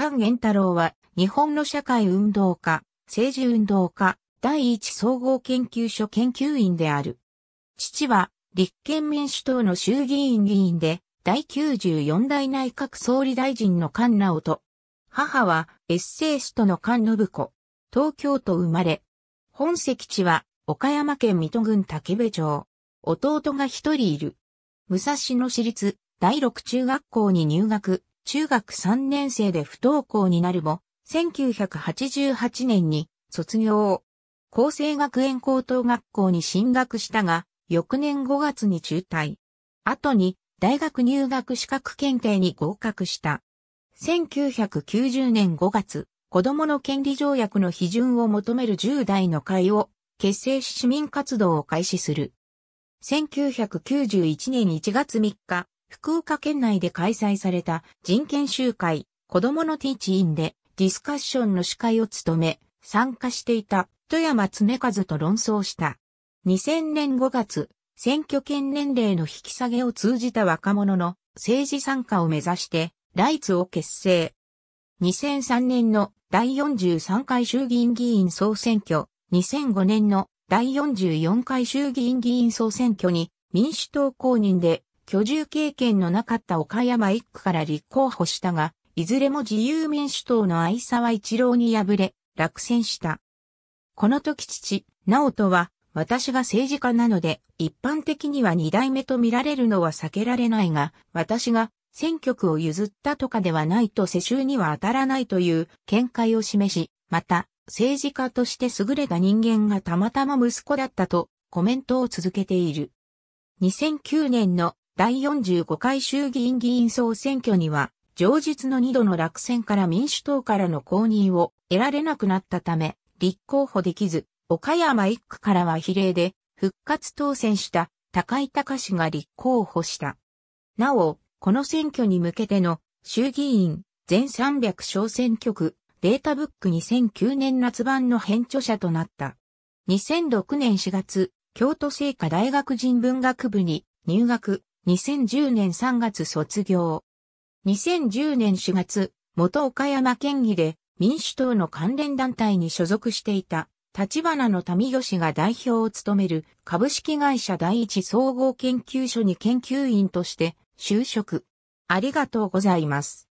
菅源太郎は、日本の社会運動家、政治運動家、第一総合研究所研究員である。父は、立憲民主党の衆議院議員で、第94代内閣総理大臣の菅直人。母は、エッセイストの菅信子。東京都生まれ。本籍地は、岡山県水戸郡竹部町。弟が一人いる。武蔵野市立第六中学校に入学、中学3年生で不登校になるも、1988年に卒業。厚生学園高等学校に進学したが、翌年5月に中退。後に大学入学資格検定に合格した。1990年5月、子供の権利条約の批准を求める10代の会を結成し市民活動を開始する。1991年1月3日、福岡県内で開催された人権集会、子供のティーチインでディスカッションの司会を務め、参加していた富山常和と論争した。2000年5月、選挙権年齢の引き下げを通じた若者の政治参加を目指して、ライツを結成。2003年の第43回衆議院議員総選挙、2005年の第44回衆議院議員総選挙に民主党公認で居住経験のなかった岡山一区から立候補したが、いずれも自由民主党の愛沢一郎に敗れ、落選した。この時父、直人は、私が政治家なので、一般的には二代目と見られるのは避けられないが、私が選挙区を譲ったとかではないと世襲には当たらないという見解を示し、また、政治家として優れた人間がたまたま息子だったとコメントを続けている。2009年の第45回衆議院議員総選挙には、上述の2度の落選から民主党からの公認を得られなくなったため、立候補できず、岡山1区からは比例で復活当選した高井隆氏が立候補した。なお、この選挙に向けての衆議院全300小選挙区データブック2009年夏版の編著者となった。2006年4月、京都聖火大学人文学部に入学、2010年3月卒業。2010年4月、元岡山県議で民主党の関連団体に所属していた立花の民義が代表を務める株式会社第一総合研究所に研究員として就職。ありがとうございます。